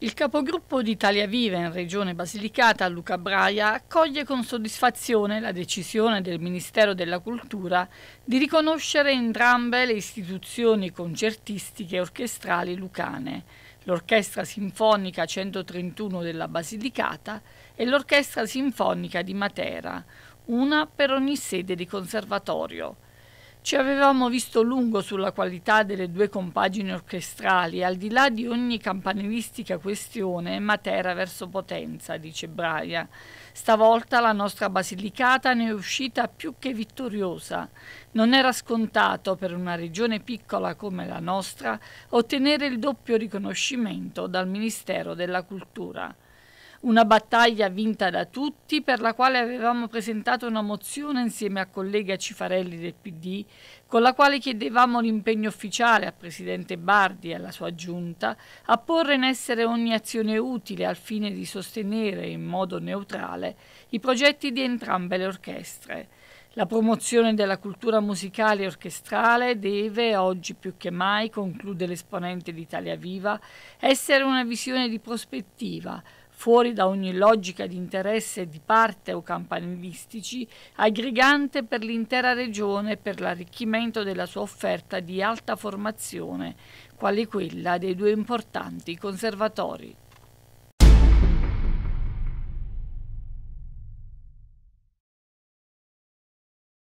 Il capogruppo di Italia Viva in Regione Basilicata, Luca Braia, accoglie con soddisfazione la decisione del Ministero della Cultura di riconoscere entrambe le istituzioni concertistiche e orchestrali lucane, l'Orchestra Sinfonica 131 della Basilicata e l'Orchestra Sinfonica di Matera, una per ogni sede di conservatorio. Ci avevamo visto lungo sulla qualità delle due compagini orchestrali, al di là di ogni campanilistica questione, Matera verso Potenza, dice Braia. Stavolta la nostra Basilicata ne è uscita più che vittoriosa. Non era scontato per una regione piccola come la nostra ottenere il doppio riconoscimento dal Ministero della Cultura una battaglia vinta da tutti per la quale avevamo presentato una mozione insieme a collega Cifarelli del PD con la quale chiedevamo l'impegno ufficiale al Presidente Bardi e alla sua giunta a porre in essere ogni azione utile al fine di sostenere in modo neutrale i progetti di entrambe le orchestre. La promozione della cultura musicale e orchestrale deve, oggi più che mai, conclude l'esponente di Italia Viva, essere una visione di prospettiva, fuori da ogni logica di interesse di parte o campanilistici, aggregante per l'intera regione per l'arricchimento della sua offerta di alta formazione, quale quella dei due importanti conservatori.